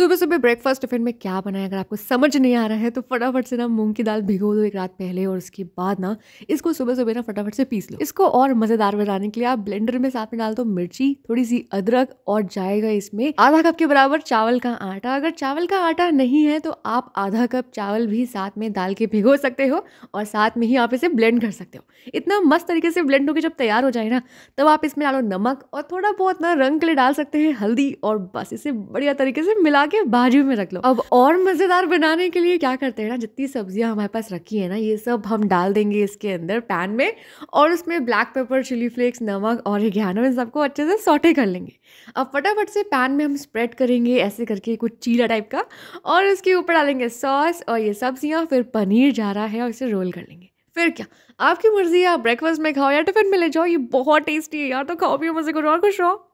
सुबह सुबह breakfast tiffin में क्या बनाया अगर आपको समझ नहीं आ रहा है तो फटाफट से ना मूंग की दाल भिगो दो एक रात पहले और उसके बाद ना इसको सुबह सुबह ना फटाफट से पीस लो इसको और मजेदार बनाने के लिए आप ब्लेंडर में साथ में डाल दो मिर्ची थोड़ी सी अदरक और जाएगा इसमें आधा कप के बराबर चावल का आटा अगर चावल का आटा नहीं है तो आप आधा कप चावल भी साथ में डाल के भिगो सकते हो और साथ में ही आप इसे ब्लेंड कर सकते हो इतना मस्त तरीके से ब्लेंड होकर जब तैयार हो जाए ना तब आप इसमें डालो नमक और थोड़ा बहुत ना रंग के लिए डाल सकते हैं हल्दी और बस इसे बढ़िया तरीके से मिला के बाजू में रख लो अब और मज़ेदार बनाने के लिए क्या करते हैं ना जितनी सब्जियां हमारे पास रखी है ना ये सब हम डाल देंगे इसके अंदर पैन में और उसमें ब्लैक पेपर चिली फ्लेक्स नमक और घ्यानो इन सबको अच्छे से सोटे कर लेंगे अब फटाफट से पैन में हम स्प्रेड करेंगे ऐसे करके कुछ चीला टाइप का और उसके ऊपर डालेंगे सॉस और ये सब्जियाँ फिर पनीर जा रहा है और इसे रोल कर लेंगे फिर क्या आपकी मर्जी है आप ब्रेकफास्ट में खाओ या टिफिन में ले जाओ ये बहुत टेस्टी है यार तो खाओ भी मज़े करो और खुश रहो